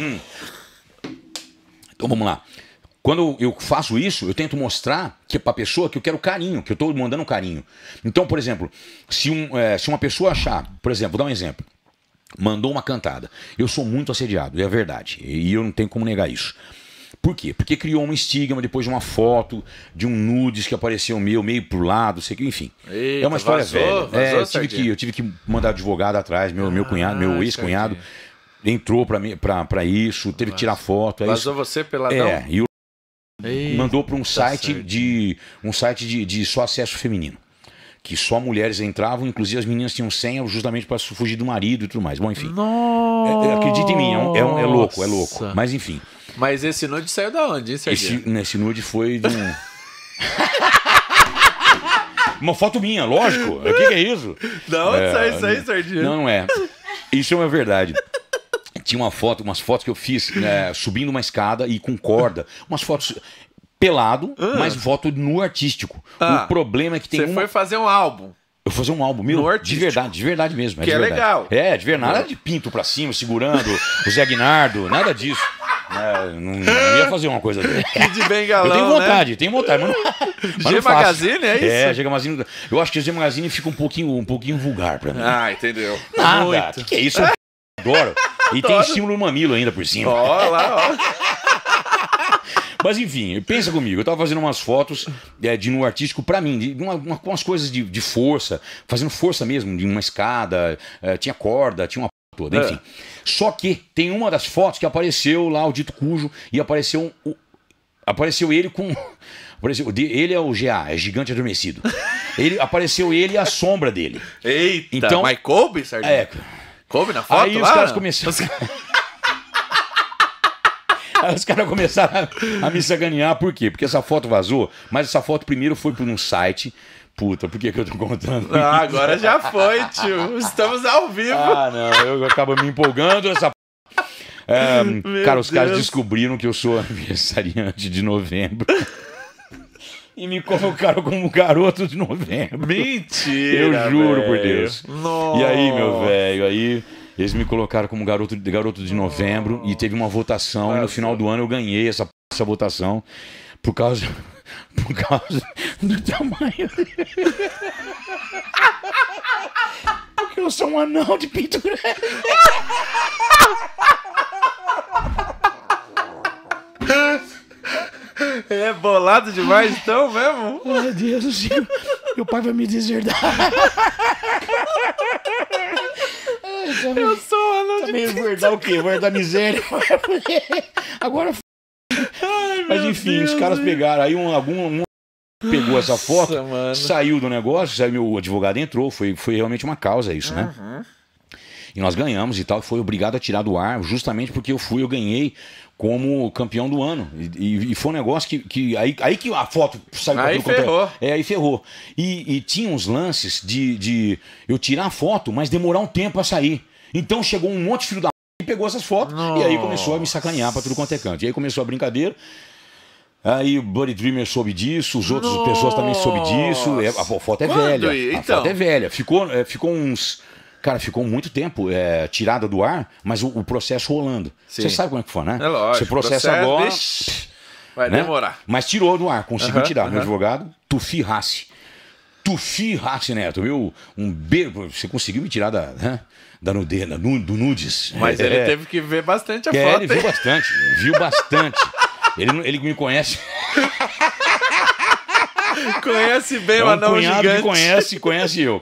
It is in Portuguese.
Hum. Então vamos lá. Quando eu faço isso, eu tento mostrar que para a pessoa que eu quero carinho, que eu estou mandando carinho. Então, por exemplo, se, um, é, se uma pessoa achar, por exemplo, vou dar um exemplo, mandou uma cantada. Eu sou muito assediado, é verdade, e eu não tenho como negar isso. Por quê? Porque criou um estigma depois de uma foto de um nudes que apareceu meu, meio pro lado, sei que, enfim. É Eita, é uma história vazou, velha. Vazou, é, eu, tive que, eu tive que mandar advogado atrás, meu, meu ah, cunhado, meu ex-cunhado entrou para isso, teve que tirar foto. É Vazou você pela É, e o Eita, mandou para um, tá site de um site de, só acesso feminino. Que só mulheres entravam, inclusive as meninas tinham senha justamente para fugir do marido e tudo mais. Bom, enfim. acredite é, é, acredita em mim, é, um, é, um, é, louco, é louco. Mas enfim. Mas esse nude saiu da onde, hein, Serginho? Esse, esse nude foi de um. Uma foto minha, lógico. O que, que, é isso? Da onde é, sai isso aí, Sardinha? Não, não é. Isso é uma verdade. Tinha uma foto, umas fotos que eu fiz né, subindo uma escada e com corda. Umas fotos pelado, ah. mas voto no artístico. Ah. O problema é que tem Você uma... foi fazer um álbum. Eu fazer um álbum meu, de verdade, de verdade mesmo. É que é verdade. legal. É, de verdade. Nada de pinto pra cima, segurando o Zé Guinardo, nada disso. É, não, não, ia fazer uma coisa dele. de bem galão, Eu tenho né? vontade, né? tenho vontade, mas não, mas G Magazine, é, é isso? É, G Magazine. Eu acho que o G Magazine fica um pouquinho, um pouquinho vulgar pra mim. Ah, entendeu. Nada. O que, que é isso? Eu adoro e tem estímulo no mamilo ainda por cima. Ó, lá, ó. Mas enfim, pensa comigo, eu tava fazendo umas fotos é, de no artístico para mim, de uma, uma, umas coisas de, de, força, fazendo força mesmo, de uma escada, é, tinha corda, tinha uma p... toda, enfim. É. Só que tem uma das fotos que apareceu lá o dito cujo e apareceu o, apareceu ele com apareceu, ele é o GA, é gigante adormecido. Ele apareceu ele e a sombra dele. Eita, então, Mike Colby, Sardinha? É, Coube na foto Aí lá? os caras começaram... Aí os caras começaram a, a me sacanear, por quê? Porque essa foto vazou, mas essa foto primeiro foi para um site. Puta, por que, que eu tô contando? Ah, agora já foi, tio. Estamos ao vivo. Ah, não, eu acabo me empolgando essa. É, cara, os Deus. caras descobriram que eu sou aniversariante de novembro e me colocaram como garoto de novembro. Mentira! Eu juro véio. por Deus. Nossa. E aí, meu velho, aí eles me colocaram como garoto, garoto de novembro Nossa. e teve uma votação Nossa. e no final do ano eu ganhei essa, essa votação por causa por causa do tamanho. Porque eu sou um anão de pintura. É bolado demais, então, mesmo? Meu Deus do céu. Meu pai vai me deserdar. Tá eu, eu sou Ronald Também tá deserdar herdar o quê? Vou herdar miséria. Agora... Ai, Mas enfim, Deus os caras Deus. pegaram. Aí um, algum... Um pegou essa foto, Nossa, saiu do negócio, saiu meu advogado entrou, foi, foi realmente uma causa isso, né? uhum. né? E nós ganhamos e tal, foi obrigado a tirar do ar, justamente porque eu fui, eu ganhei como campeão do ano. E, e foi um negócio que. que aí, aí que a foto saiu Aí é- ferrou. Contra... É, aí ferrou. E, e tinha uns lances de, de eu tirar a foto, mas demorar um tempo a sair. Então chegou um monte de filho da e pegou essas fotos. Nossa. E aí começou a me sacanear pra tudo quanto é canto. E aí começou a brincadeira. Aí o Buddy Dreamer soube disso, os outros Nossa. pessoas também soube disso. É, a foto é Quando? velha. A foto é então? velha. Ficou, é, ficou uns Cara, ficou muito tempo é, tirada do ar, mas o, o processo rolando. Você sabe como é que foi, né? É lógico. Você processa processo, agora. Bicho, vai né? demorar. Mas tirou do ar, conseguiu uh -huh, tirar. Uh -huh. Meu advogado, Tufi Rassi. Tufi Rassi Neto, viu? Um beijo. Você conseguiu me tirar da. Né? da nudena, do nudes. Mas é, ele é, teve que ver bastante a é, foto. Ele viu bastante, viu bastante. ele, ele me conhece. conhece bem é um o anão gigante. Que conhece, conhece eu.